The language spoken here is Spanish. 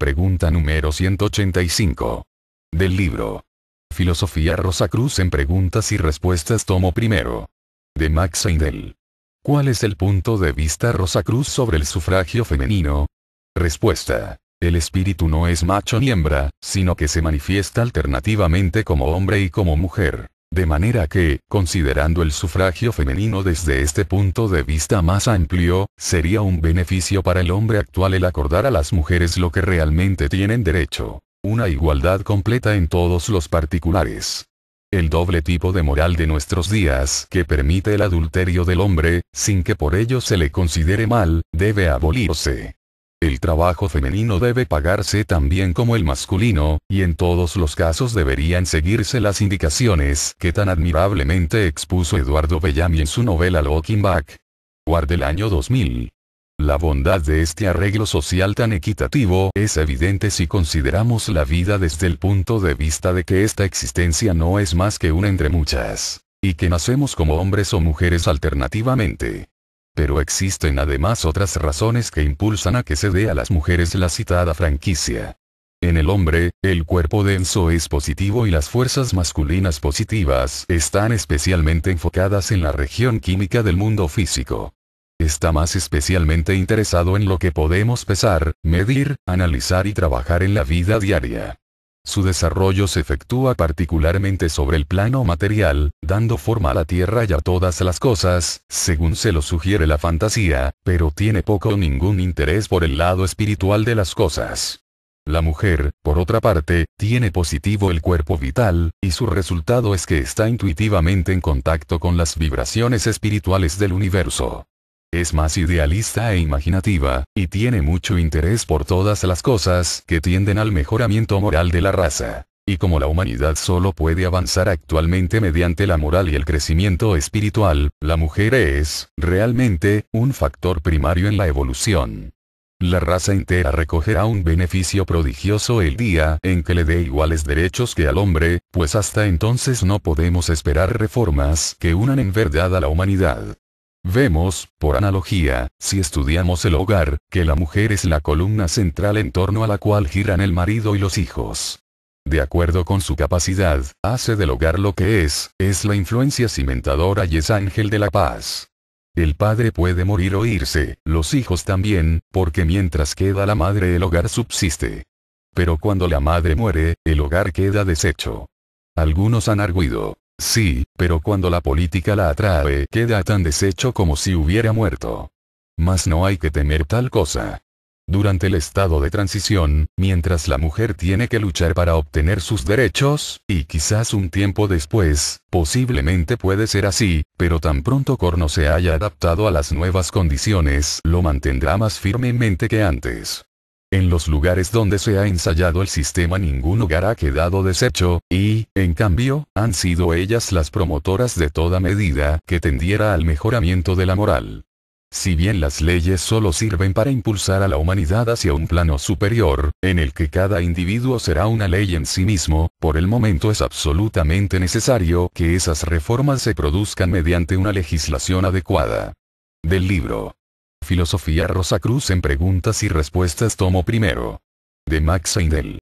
Pregunta número 185. Del libro. Filosofía Rosa Cruz en preguntas y respuestas tomo primero. De Max Heindel. ¿Cuál es el punto de vista Rosa Cruz sobre el sufragio femenino? Respuesta. El espíritu no es macho ni hembra, sino que se manifiesta alternativamente como hombre y como mujer. De manera que, considerando el sufragio femenino desde este punto de vista más amplio, sería un beneficio para el hombre actual el acordar a las mujeres lo que realmente tienen derecho. Una igualdad completa en todos los particulares. El doble tipo de moral de nuestros días que permite el adulterio del hombre, sin que por ello se le considere mal, debe abolirse. El trabajo femenino debe pagarse también como el masculino, y en todos los casos deberían seguirse las indicaciones que tan admirablemente expuso Eduardo Bellamy en su novela Looking Back. Guarda el año 2000. La bondad de este arreglo social tan equitativo es evidente si consideramos la vida desde el punto de vista de que esta existencia no es más que una entre muchas, y que nacemos como hombres o mujeres alternativamente. Pero existen además otras razones que impulsan a que se dé a las mujeres la citada franquicia. En el hombre, el cuerpo denso es positivo y las fuerzas masculinas positivas están especialmente enfocadas en la región química del mundo físico. Está más especialmente interesado en lo que podemos pesar, medir, analizar y trabajar en la vida diaria. Su desarrollo se efectúa particularmente sobre el plano material, dando forma a la Tierra y a todas las cosas, según se lo sugiere la fantasía, pero tiene poco o ningún interés por el lado espiritual de las cosas. La mujer, por otra parte, tiene positivo el cuerpo vital, y su resultado es que está intuitivamente en contacto con las vibraciones espirituales del universo. Es más idealista e imaginativa, y tiene mucho interés por todas las cosas que tienden al mejoramiento moral de la raza. Y como la humanidad solo puede avanzar actualmente mediante la moral y el crecimiento espiritual, la mujer es, realmente, un factor primario en la evolución. La raza entera recogerá un beneficio prodigioso el día en que le dé iguales derechos que al hombre, pues hasta entonces no podemos esperar reformas que unan en verdad a la humanidad. Vemos, por analogía, si estudiamos el hogar, que la mujer es la columna central en torno a la cual giran el marido y los hijos. De acuerdo con su capacidad, hace del hogar lo que es, es la influencia cimentadora y es ángel de la paz. El padre puede morir o irse, los hijos también, porque mientras queda la madre el hogar subsiste. Pero cuando la madre muere, el hogar queda deshecho. Algunos han arguido, Sí, pero cuando la política la atrae queda tan deshecho como si hubiera muerto. Mas no hay que temer tal cosa. Durante el estado de transición, mientras la mujer tiene que luchar para obtener sus derechos, y quizás un tiempo después, posiblemente puede ser así, pero tan pronto Corno se haya adaptado a las nuevas condiciones, lo mantendrá más firmemente que antes. En los lugares donde se ha ensayado el sistema ningún hogar ha quedado deshecho, y, en cambio, han sido ellas las promotoras de toda medida que tendiera al mejoramiento de la moral. Si bien las leyes solo sirven para impulsar a la humanidad hacia un plano superior, en el que cada individuo será una ley en sí mismo, por el momento es absolutamente necesario que esas reformas se produzcan mediante una legislación adecuada. Del libro Filosofía Rosa Cruz en preguntas y respuestas tomo primero. De Max Heindel.